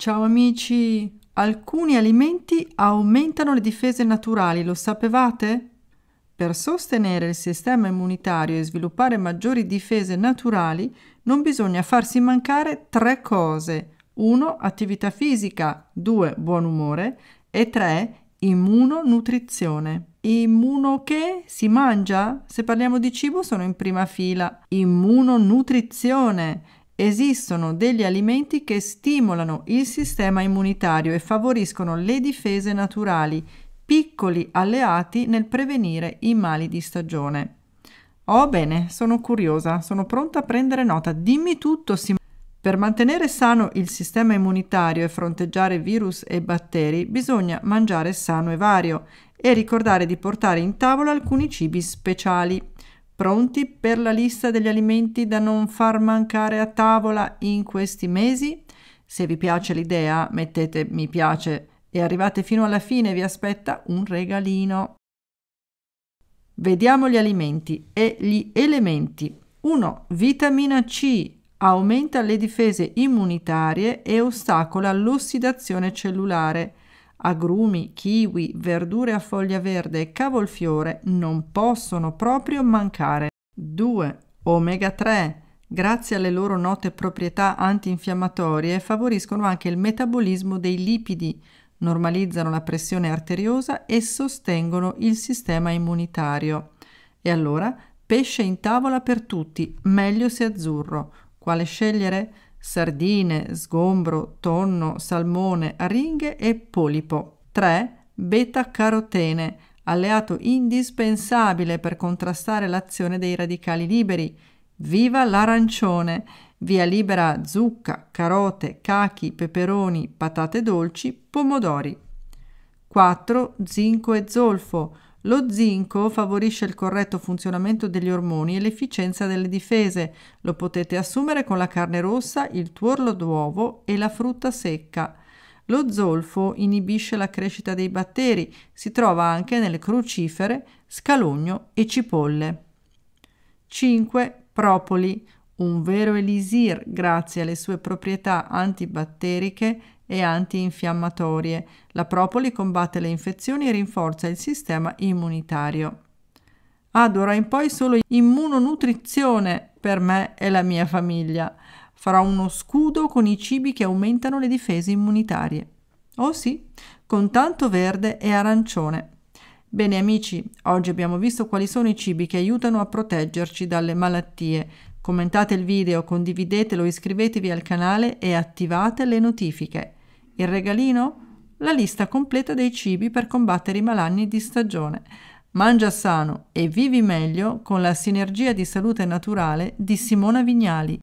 Ciao amici, alcuni alimenti aumentano le difese naturali, lo sapevate? Per sostenere il sistema immunitario e sviluppare maggiori difese naturali non bisogna farsi mancare tre cose. 1. Attività fisica, 2. Buon umore e 3. Immunonutrizione. Immuno che si mangia? Se parliamo di cibo sono in prima fila. Immunonutrizione esistono degli alimenti che stimolano il sistema immunitario e favoriscono le difese naturali, piccoli alleati nel prevenire i mali di stagione. Oh bene, sono curiosa, sono pronta a prendere nota, dimmi tutto Simone. Per mantenere sano il sistema immunitario e fronteggiare virus e batteri bisogna mangiare sano e vario e ricordare di portare in tavola alcuni cibi speciali. Pronti per la lista degli alimenti da non far mancare a tavola in questi mesi? Se vi piace l'idea mettete mi piace e arrivate fino alla fine vi aspetta un regalino. Vediamo gli alimenti e gli elementi. 1. Vitamina C aumenta le difese immunitarie e ostacola l'ossidazione cellulare. Agrumi, kiwi, verdure a foglia verde e cavolfiore non possono proprio mancare. 2. Omega 3. Grazie alle loro note proprietà antinfiammatorie favoriscono anche il metabolismo dei lipidi, normalizzano la pressione arteriosa e sostengono il sistema immunitario. E allora, pesce in tavola per tutti, meglio se azzurro. Quale scegliere? sardine, sgombro, tonno, salmone, aringhe e polipo. 3. Beta-carotene, alleato indispensabile per contrastare l'azione dei radicali liberi. Viva l'arancione! Via libera zucca, carote, cachi, peperoni, patate dolci, pomodori. 4. Zinco e zolfo, lo zinco favorisce il corretto funzionamento degli ormoni e l'efficienza delle difese. Lo potete assumere con la carne rossa, il tuorlo d'uovo e la frutta secca. Lo zolfo inibisce la crescita dei batteri, si trova anche nelle crucifere, scalogno e cipolle. 5. Propoli un vero elisir grazie alle sue proprietà antibatteriche e antinfiammatorie. La propoli combatte le infezioni e rinforza il sistema immunitario. Ad ora in poi solo immunonutrizione per me e la mia famiglia. Farò uno scudo con i cibi che aumentano le difese immunitarie. Oh sì, con tanto verde e arancione. Bene amici, oggi abbiamo visto quali sono i cibi che aiutano a proteggerci dalle malattie, Commentate il video, condividetelo, iscrivetevi al canale e attivate le notifiche. Il regalino? La lista completa dei cibi per combattere i malanni di stagione. Mangia sano e vivi meglio con la sinergia di salute naturale di Simona Vignali.